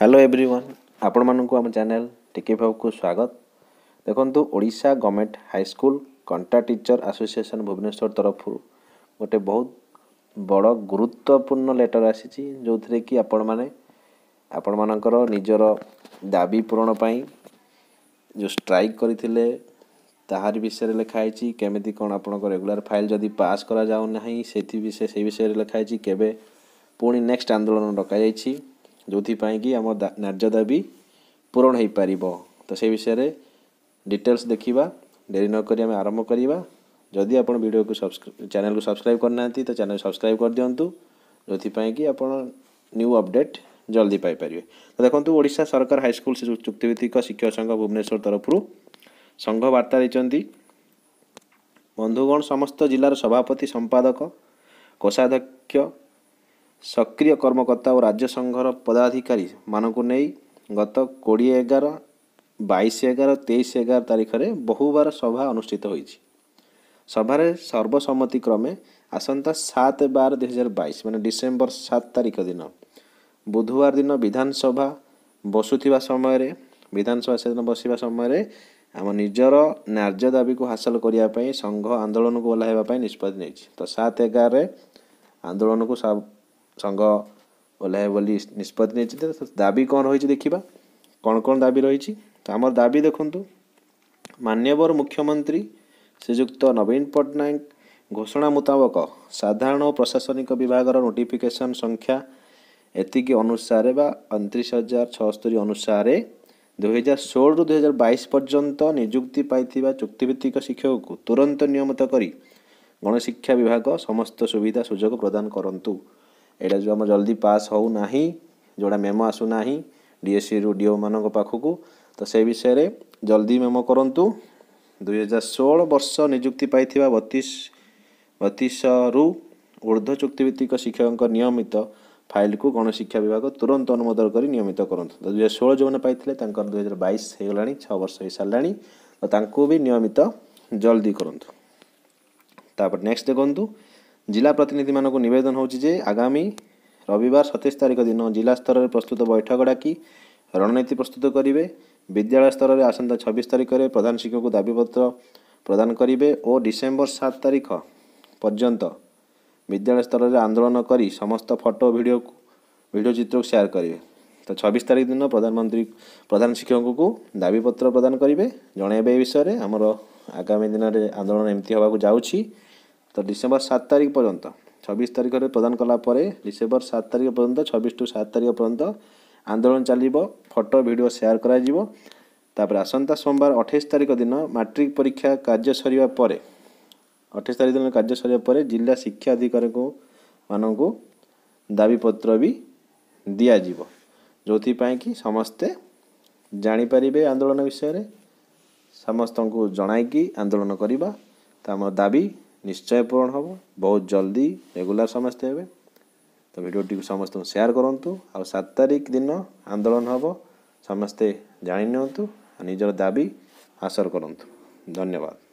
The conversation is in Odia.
ହ୍ୟାଲୋ ଏଭ୍ରିୱାନ୍ ଆପଣମାନଙ୍କୁ ଆମ ଚ୍ୟାନେଲ୍ ଟିକି ଭାଉକୁ ସ୍ୱାଗତ ଦେଖନ୍ତୁ ଓଡ଼ିଶା ଗଭର୍ଣ୍ଣମେଣ୍ଟ ହାଇସ୍କୁଲ କଣ୍ଟା ଟିଚର ଆସୋସିଏସନ୍ ଭୁବନେଶ୍ୱର ତରଫରୁ ଗୋଟେ ବହୁତ ବଡ଼ ଗୁରୁତ୍ୱପୂର୍ଣ୍ଣ ଲେଟର୍ ଆସିଛି ଯେଉଁଥିରେ କି ଆପଣମାନେ ଆପଣମାନଙ୍କର ନିଜର ଦାବି ପୂରଣ ପାଇଁ ଯେଉଁ ଷ୍ଟ୍ରାଇକ୍ କରିଥିଲେ ତାହାରି ବିଷୟରେ ଲେଖା ହେଇଛି କେମିତି କ'ଣ ଆପଣଙ୍କ ରେଗୁଲାର ଫାଇଲ୍ ଯଦି ପାସ୍ କରାଯାଉନାହିଁ ସେଥି ବିଷୟ ସେଇ ବିଷୟରେ ଲେଖା ହେଇଛି କେବେ ପୁଣି ନେକ୍ସଟ ଆନ୍ଦୋଳନ ଡକାଯାଇଛି ଯେଉଁଥିପାଇଁ କି ଆମ ନାର୍ଯ୍ୟ ଦାବି ପୂରଣ ହୋଇପାରିବ ତ ସେ ବିଷୟରେ ଡିଟେଲସ୍ ଦେଖିବା ଡେରି ନକରି ଆମେ ଆରମ୍ଭ କରିବା ଯଦି ଆପଣ ଭିଡ଼ିଓକୁ ସବସ୍କ୍ରାଇବ ଚ୍ୟାନେଲକୁ ସବସ୍କ୍ରାଇବ୍ କରିନାହାନ୍ତି ତ ଚ୍ୟାନେଲ ସବସ୍କ୍ରାଇବ୍ କରିଦିଅନ୍ତୁ ଯେଉଁଥିପାଇଁ କି ଆପଣ ନ୍ୟୁ ଅପଡ଼େଟ୍ ଜଲ୍ଦି ପାଇପାରିବେ ତ ଦେଖନ୍ତୁ ଓଡ଼ିଶା ସରକାର ହାଇସ୍କୁଲ ଚୁକ୍ତିଭିତ୍ତିକ ଶିକ୍ଷକ ସଂଘ ଭୁବନେଶ୍ୱର ତରଫରୁ ସଂଘ ବାର୍ତ୍ତା ଦେଇଛନ୍ତି ବନ୍ଧୁଗଣ ସମସ୍ତ ଜିଲ୍ଲାର ସଭାପତି ସମ୍ପାଦକ କୋଷାଧ୍ୟକ୍ଷ ସକ୍ରିୟ କର୍ମକର୍ତ୍ତା ଓ ରାଜ୍ୟ ସଂଘର ପଦାଧିକାରୀମାନଙ୍କୁ ନେଇ ଗତ କୋଡ଼ିଏ ଏଗାର ବାଇଶ ଏଗାର ତେଇଶ ଏଗାର ତାରିଖରେ ବହୁବାର ସଭା ଅନୁଷ୍ଠିତ ହୋଇଛି ସଭାରେ ସର୍ବସମ୍ମତିକ୍ରମେ ଆସନ୍ତା ସାତ ବାର ଦୁଇ ହଜାର ବାଇଶ ମାନେ ଡିସେମ୍ବର ସାତ ତାରିଖ ଦିନ ବୁଧବାର ଦିନ ବିଧାନସଭା ବସୁଥିବା ସମୟରେ ବିଧାନସଭା ସେଦିନ ବସିବା ସମୟରେ ଆମ ନିଜର ନ୍ୟାର୍ଯ୍ୟ ଦାବିକୁ ହାସଲ କରିବା ପାଇଁ ସଂଘ ଆନ୍ଦୋଳନକୁ ଓହ୍ଲାଇବା ପାଇଁ ନିଷ୍ପତ୍ତି ନେଇଛି ତ ସାତ ଏଗାରରେ ଆନ୍ଦୋଳନକୁ ସଂଘ ଓହ୍ଲାଇବ ବୋଲି ନିଷ୍ପତ୍ତି ନେଇଛନ୍ତି ଦାବି କ'ଣ ରହିଛି ଦେଖିବା କ'ଣ କ'ଣ ଦାବି ରହିଛି ତ ଆମର ଦାବି ଦେଖନ୍ତୁ ମାନ୍ୟବର ମୁଖ୍ୟମନ୍ତ୍ରୀ ଶ୍ରୀଯୁକ୍ତ ନବୀନ ପଟ୍ଟନାୟକ ଘୋଷଣା ମୁତାବକ ସାଧାରଣ ଓ ପ୍ରଶାସନିକ ବିଭାଗର ନୋଟିଫିକେସନ୍ ସଂଖ୍ୟା ଏତିକି ଅନୁସାରେ ବା ଅଣତିରିଶ ହଜାର ଛଅସ୍ତରି ଅନୁସାରେ ଦୁଇହଜାର ଷୋହଳରୁ ଦୁଇହଜାର ବାଇଶ ପର୍ଯ୍ୟନ୍ତ ନିଯୁକ୍ତି ପାଇଥିବା ଚୁକ୍ତିଭିତ୍ତିକ ଶିକ୍ଷକକୁ ତୁରନ୍ତ ନିୟମିତ କରି ଗଣଶିକ୍ଷା ବିଭାଗ ସମସ୍ତ ସୁବିଧା ସୁଯୋଗ ପ୍ରଦାନ କରନ୍ତୁ ଏଇଟା ଯେଉଁ ଆମ ଜଲ୍ଦି ପାସ୍ ହେଉନାହିଁ ଯେଉଁଟା ମେମୋ ଆସୁନାହିଁ ଡିଏସ୍ସିରୁ ଡିଓ ମାନଙ୍କ ପାଖକୁ ତ ସେ ବିଷୟରେ ଜଲ୍ଦି ମେମୋ କରନ୍ତୁ ଦୁଇହଜାର ଷୋହଳ ବର୍ଷ ନିଯୁକ୍ତି ପାଇଥିବା ବତିଶ ବତିଶରୁ ଉର୍ଦ୍ଧ୍ୱ ଚୁକ୍ତିଭିତ୍ତିକ ଶିକ୍ଷକଙ୍କ ନିୟମିତ ଫାଇଲ୍କୁ ଗଣଶିକ୍ଷା ବିଭାଗ ତୁରନ୍ତ ଅନୁମୋଦନ କରି ନିୟମିତ କରନ୍ତୁ ତ ଦୁଇହଜାର ଷୋହଳ ଯେଉଁମାନେ ପାଇଥିଲେ ତାଙ୍କର ଦୁଇହଜାର ବାଇଶ ହୋଇଗଲାଣି ଛଅ ବର୍ଷ ହୋଇସାରିଲାଣି ତ ତାଙ୍କୁ ବି ନିୟମିତ ଜଲ୍ଦି କରନ୍ତୁ ତାପରେ ନେକ୍ସଟ ଦେଖନ୍ତୁ ଜିଲ୍ଲା ପ୍ରତିନିଧିମାନଙ୍କୁ ନିବେଦନ ହେଉଛି ଯେ ଆଗାମୀ ରବିବାର ସତେଇଶ ତାରିଖ ଦିନ ଜିଲ୍ଲା ସ୍ତରରେ ପ୍ରସ୍ତୁତ ବୈଠକ ଡାକି ରଣନୀତି ପ୍ରସ୍ତୁତ କରିବେ ବିଦ୍ୟାଳୟ ସ୍ତରରେ ଆସନ୍ତା ଛବିଶ ତାରିଖରେ ପ୍ରଧାନ ଶିକ୍ଷକଙ୍କୁ ଦାବିପତ୍ର ପ୍ରଦାନ କରିବେ ଓ ଡିସେମ୍ବର ସାତ ତାରିଖ ପର୍ଯ୍ୟନ୍ତ ବିଦ୍ୟାଳୟ ସ୍ତରରେ ଆନ୍ଦୋଳନ କରି ସମସ୍ତ ଫଟୋ ଭିଡ଼ିଓକୁ ଭିଡ଼ିଓ ଚିତ୍ରକୁ ସେୟାର କରିବେ ତ ଛବିଶ ତାରିଖ ଦିନ ପ୍ରଧାନମନ୍ତ୍ରୀ ପ୍ରଧାନ ଶିକ୍ଷକଙ୍କୁ ଦାବିପତ୍ର ପ୍ରଦାନ କରିବେ ଜଣାଇବେ ଏ ବିଷୟରେ ଆମର ଆଗାମୀ ଦିନରେ ଆନ୍ଦୋଳନ ଏମିତି ହେବାକୁ ଯାଉଛି ତ ଡିସେମ୍ବର ସାତ ତାରିଖ ପର୍ଯ୍ୟନ୍ତ ଛବିଶ ତାରିଖରେ ପ୍ରଦାନ କଲା ପରେ ଡିସେମ୍ବର ସାତ ତାରିଖ ପର୍ଯ୍ୟନ୍ତ ଛବିଶ ଟୁ ସାତ ତାରିଖ ପର୍ଯ୍ୟନ୍ତ ଆନ୍ଦୋଳନ ଚାଲିବ ଫଟୋ ଭିଡ଼ିଓ ସେୟାର କରାଯିବ ତାପରେ ଆସନ୍ତା ସୋମବାର ଅଠେଇଶ ତାରିଖ ଦିନ ମାଟ୍ରିକ ପରୀକ୍ଷା କାର୍ଯ୍ୟ ସରିବା ପରେ ଅଠେଇଶ ତାରିଖ ଦିନ କାର୍ଯ୍ୟ ସରିବା ପରେ ଜିଲ୍ଲା ଶିକ୍ଷା ଅଧିକାରୀଙ୍କୁ ମାନଙ୍କୁ ଦାବିପତ୍ର ବି ଦିଆଯିବ ଯେଉଁଥିପାଇଁ କି ସମସ୍ତେ ଜାଣିପାରିବେ ଆନ୍ଦୋଳନ ବିଷୟରେ ସମସ୍ତଙ୍କୁ ଜଣାଇକି ଆନ୍ଦୋଳନ କରିବା ତ ଆମ ଦାବି ନିଶ୍ଚୟ ପୂରଣ ହେବ ବହୁତ ଜଲ୍ଦି ରେଗୁଲାର ସମସ୍ତେ ହେବେ ତ ଭିଡ଼ିଓଟିକୁ ସମସ୍ତଙ୍କୁ ସେୟାର କରନ୍ତୁ ଆଉ ସାତ ତାରିଖ ଦିନ ଆନ୍ଦୋଳନ ହେବ ସମସ୍ତେ ଜାଣିନିଅନ୍ତୁ ଆଉ ନିଜର ଦାବି ହାସଲ କରନ୍ତୁ ଧନ୍ୟବାଦ